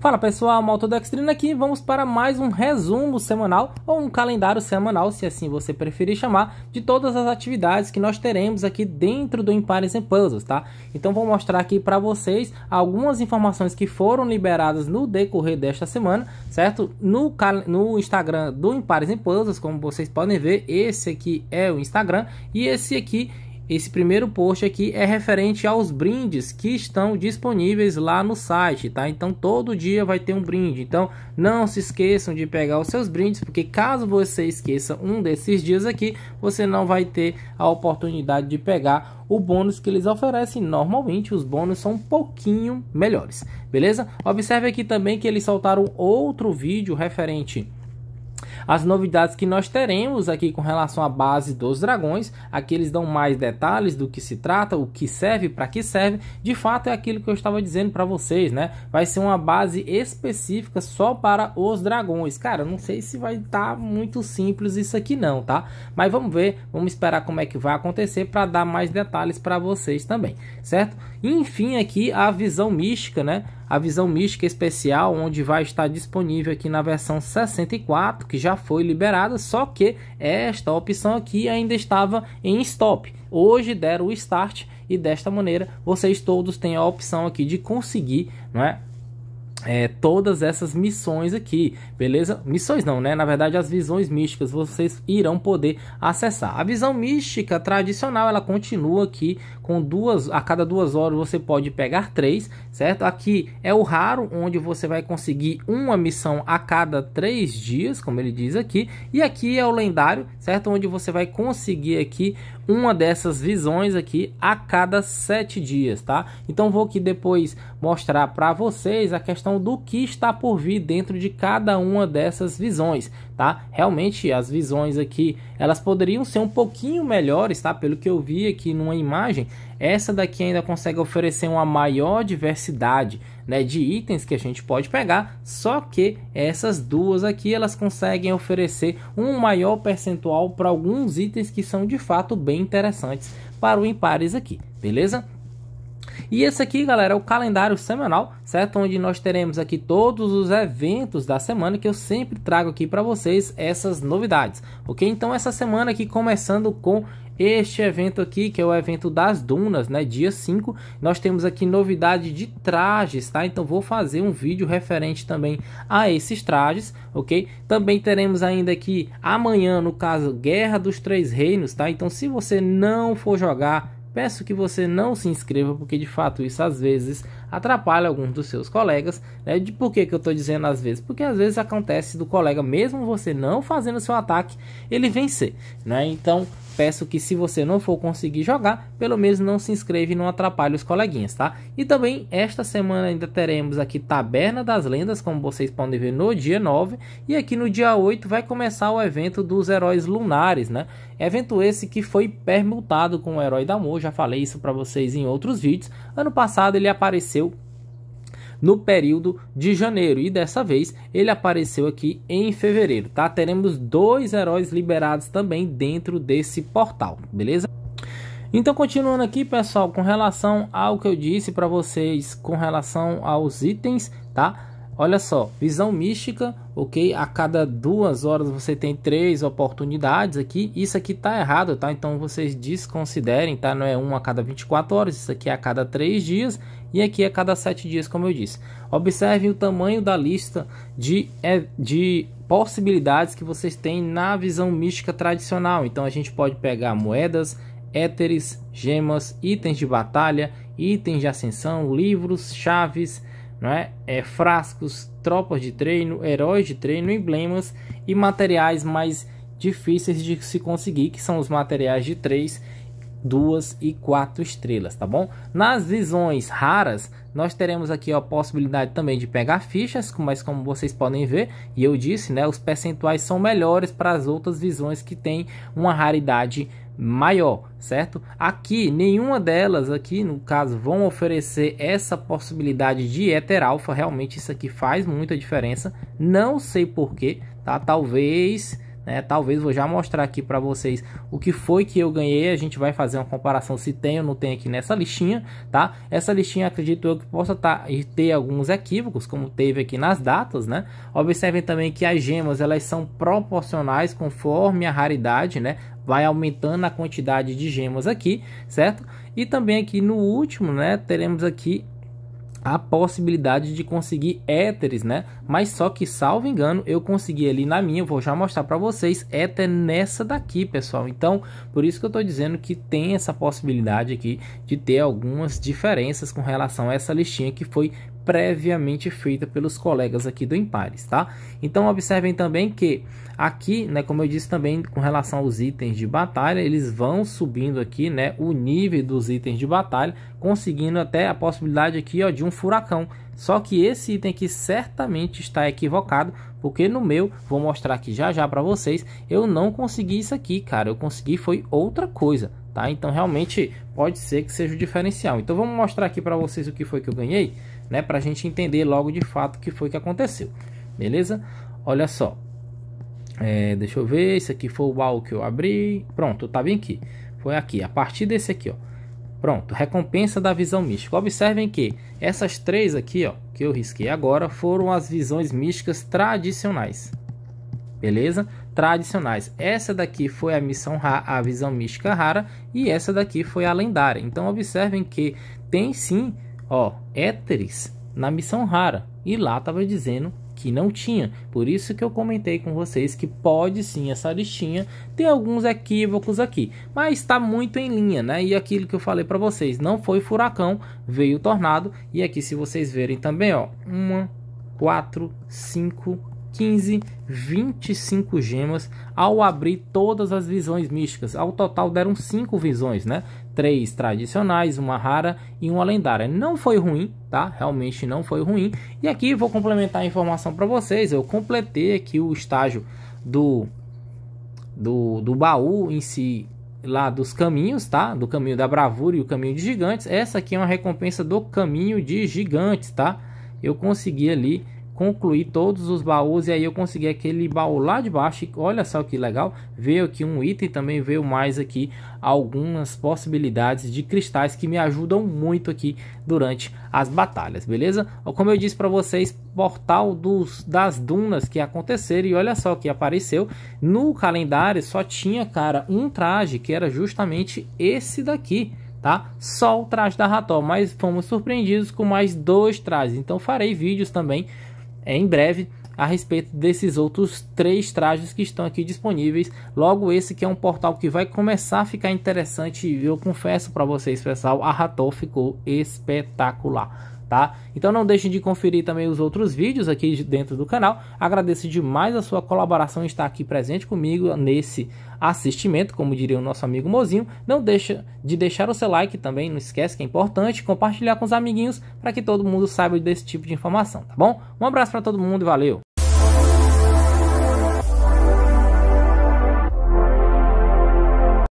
Fala pessoal, Malta do Extreme aqui, vamos para mais um resumo semanal ou um calendário semanal, se assim você preferir chamar, de todas as atividades que nós teremos aqui dentro do Impares e Puzzles, tá? Então vou mostrar aqui para vocês algumas informações que foram liberadas no decorrer desta semana, certo? No, no Instagram do Impares e Puzzles, como vocês podem ver, esse aqui é o Instagram e esse aqui esse primeiro post aqui é referente aos brindes que estão disponíveis lá no site, tá? Então todo dia vai ter um brinde. Então não se esqueçam de pegar os seus brindes, porque caso você esqueça um desses dias aqui, você não vai ter a oportunidade de pegar o bônus que eles oferecem. Normalmente os bônus são um pouquinho melhores, beleza? Observe aqui também que eles soltaram outro vídeo referente as novidades que nós teremos aqui com relação à base dos dragões, aqui eles dão mais detalhes do que se trata, o que serve, para que serve. De fato é aquilo que eu estava dizendo para vocês, né? Vai ser uma base específica só para os dragões. Cara, não sei se vai estar tá muito simples isso aqui não, tá? Mas vamos ver, vamos esperar como é que vai acontecer para dar mais detalhes para vocês também, certo? Enfim, aqui a visão mística, né? a visão mística especial, onde vai estar disponível aqui na versão 64, que já foi liberada, só que esta opção aqui ainda estava em stop. Hoje deram o start e desta maneira vocês todos têm a opção aqui de conseguir não é, é, todas essas missões aqui, beleza? Missões não, né? Na verdade, as visões místicas vocês irão poder acessar. A visão mística tradicional ela continua aqui com duas a cada duas horas você pode pegar três, certo? Aqui é o raro onde você vai conseguir uma missão a cada três dias, como ele diz aqui, e aqui é o lendário, certo? Onde você vai conseguir aqui uma dessas visões aqui a cada sete dias, tá? Então vou aqui depois mostrar para vocês a questão do que está por vir dentro de cada uma dessas visões, tá? Realmente as visões aqui, elas poderiam ser um pouquinho melhores, tá? Pelo que eu vi aqui numa imagem, essa daqui ainda consegue oferecer uma maior diversidade, né, de itens que a gente pode pegar, só que essas duas aqui elas conseguem oferecer um maior percentual para alguns itens que são de fato bem interessantes para o impares aqui, beleza? E esse aqui, galera, é o calendário semanal, certo? Onde nós teremos aqui todos os eventos da semana que eu sempre trago aqui para vocês essas novidades, ok? Então essa semana aqui começando com este evento aqui, que é o evento das dunas, né? Dia 5, nós temos aqui novidade de trajes, tá? Então vou fazer um vídeo referente também a esses trajes, ok? Também teremos ainda aqui amanhã, no caso, Guerra dos Três Reinos, tá? Então se você não for jogar, peço que você não se inscreva, porque de fato isso às vezes atrapalha alguns dos seus colegas. Né? De por que, que eu estou dizendo às vezes? Porque às vezes acontece do colega, mesmo você não fazendo seu ataque, ele vencer. Né? Então peço que se você não for conseguir jogar, pelo menos não se inscreve e não atrapalhe os coleguinhas, tá? E também esta semana ainda teremos aqui Taberna das Lendas, como vocês podem ver no dia 9, e aqui no dia 8 vai começar o evento dos Heróis Lunares, né? Evento esse que foi permutado com o Herói da Amor, já falei isso para vocês em outros vídeos. Ano passado ele apareceu no período de janeiro. E dessa vez ele apareceu aqui em fevereiro, tá? Teremos dois heróis liberados também dentro desse portal, beleza? Então, continuando aqui, pessoal, com relação ao que eu disse para vocês com relação aos itens, tá? Olha só, visão mística, ok? A cada duas horas você tem três oportunidades aqui. Isso aqui tá errado, tá? Então vocês desconsiderem, tá? Não é um a cada 24 horas, isso aqui é a cada três dias e aqui é a cada sete dias, como eu disse. Observem o tamanho da lista de, é, de possibilidades que vocês têm na visão mística tradicional. Então a gente pode pegar moedas, éteres, gemas, itens de batalha, itens de ascensão, livros, chaves é? é, frascos, tropas de treino, heróis de treino, emblemas e materiais mais difíceis de se conseguir, que são os materiais de 3, 2 e 4 estrelas, tá bom? Nas visões raras, nós teremos aqui a possibilidade também de pegar fichas, mas como vocês podem ver, e eu disse, né, os percentuais são melhores para as outras visões que têm uma raridade maior maior, certo? Aqui, nenhuma delas aqui, no caso, vão oferecer essa possibilidade de Ether Alpha. Realmente isso aqui faz muita diferença. Não sei porquê, tá? Talvez né? Talvez vou já mostrar aqui para vocês o que foi que eu ganhei. A gente vai fazer uma comparação se tem ou não tem aqui nessa listinha, tá? Essa listinha acredito eu que possa tá, ter alguns equívocos, como teve aqui nas datas, né? Observem também que as gemas elas são proporcionais conforme a raridade, né? Vai aumentando a quantidade de gemas aqui, certo? E também aqui no último, né? Teremos aqui a possibilidade de conseguir éteres, né? Mas só que, salvo engano, eu consegui ali na minha, vou já mostrar para vocês, éter nessa daqui, pessoal. Então, por isso que eu tô dizendo que tem essa possibilidade aqui de ter algumas diferenças com relação a essa listinha que foi previamente feita pelos colegas aqui do Impares, tá? Então observem também que aqui, né, como eu disse também com relação aos itens de batalha, eles vão subindo aqui, né, o nível dos itens de batalha, conseguindo até a possibilidade aqui, ó, de um furacão. Só que esse item aqui certamente está equivocado, porque no meu, vou mostrar aqui já já para vocês, eu não consegui isso aqui, cara, eu consegui foi outra coisa, tá? Então realmente pode ser que seja o diferencial. Então vamos mostrar aqui para vocês o que foi que eu ganhei né? Para a gente entender logo de fato o que foi que aconteceu, beleza? Olha só, é, deixa eu ver, esse aqui foi o baú que eu abri, pronto, tá bem aqui, foi aqui, a partir desse aqui, ó. Pronto, recompensa da visão mística. Observem que essas três aqui, ó, que eu risquei agora, foram as visões místicas tradicionais. Beleza? Tradicionais. Essa daqui foi a missão a visão mística rara e essa daqui foi a lendária. Então observem que tem sim ó, éteres na missão rara. E lá estava dizendo que não tinha. Por isso que eu comentei com vocês que pode sim essa listinha ter alguns equívocos aqui, mas está muito em linha, né? E aquilo que eu falei para vocês, não foi furacão, veio tornado. E aqui se vocês verem também, ó, uma, quatro, cinco, 15, 25 gemas ao abrir todas as visões místicas. Ao total deram 5 visões, né? três tradicionais, uma rara e uma lendária. Não foi ruim, tá? Realmente não foi ruim. E aqui vou complementar a informação para vocês. Eu completei aqui o estágio do, do, do baú em si lá dos caminhos, tá? Do caminho da bravura e o caminho de gigantes. Essa aqui é uma recompensa do caminho de gigantes, tá? Eu consegui ali concluir todos os baús e aí eu consegui aquele baú lá de baixo. Olha só que legal, veio aqui um item também, veio mais aqui algumas possibilidades de cristais que me ajudam muito aqui durante as batalhas, beleza? Como eu disse para vocês, portal dos, das dunas que aconteceram e olha só que apareceu. No calendário só tinha, cara, um traje que era justamente esse daqui tá? Só o traje da Rató, mas fomos surpreendidos com mais dois trajes. Então farei vídeos também é em breve a respeito desses outros três trajes que estão aqui disponíveis. Logo esse que é um portal que vai começar a ficar interessante, eu confesso para vocês pessoal, a Ratol ficou espetacular tá? Então não deixem de conferir também os outros vídeos aqui dentro do canal. Agradeço demais a sua colaboração estar aqui presente comigo nesse assistimento, como diria o nosso amigo Mozinho. Não deixa de deixar o seu like também, não esquece que é importante compartilhar com os amiguinhos para que todo mundo saiba desse tipo de informação, tá bom? Um abraço para todo mundo e valeu.